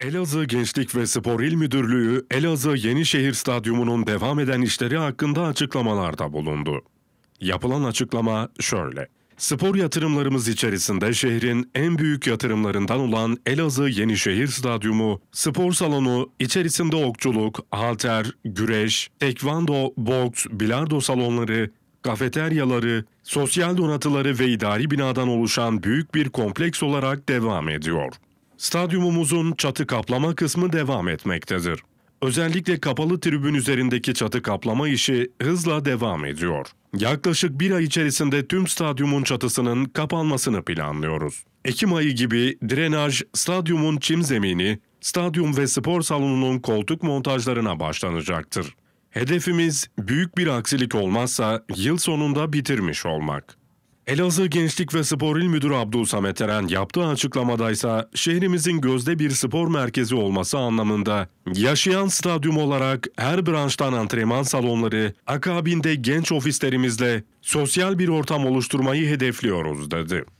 Elazığ Gençlik ve Spor İl Müdürlüğü, Elazığ Yenişehir Stadyumu'nun devam eden işleri hakkında açıklamalarda bulundu. Yapılan açıklama şöyle. Spor yatırımlarımız içerisinde şehrin en büyük yatırımlarından olan Elazığ Yenişehir Stadyumu, spor salonu, içerisinde okçuluk, halter, güreş, tekvando, boks, bilardo salonları, kafeteryaları, sosyal donatıları ve idari binadan oluşan büyük bir kompleks olarak devam ediyor. Stadyumumuzun çatı kaplama kısmı devam etmektedir. Özellikle kapalı tribün üzerindeki çatı kaplama işi hızla devam ediyor. Yaklaşık bir ay içerisinde tüm stadyumun çatısının kapanmasını planlıyoruz. Ekim ayı gibi drenaj, stadyumun çim zemini, stadyum ve spor salonunun koltuk montajlarına başlanacaktır. Hedefimiz büyük bir aksilik olmazsa yıl sonunda bitirmiş olmak. Elazığ Gençlik ve Spor İl Müdürü Abdul Samet Eren yaptığı ise şehrimizin gözde bir spor merkezi olması anlamında yaşayan stadyum olarak her branştan antrenman salonları, akabinde genç ofislerimizle sosyal bir ortam oluşturmayı hedefliyoruz dedi.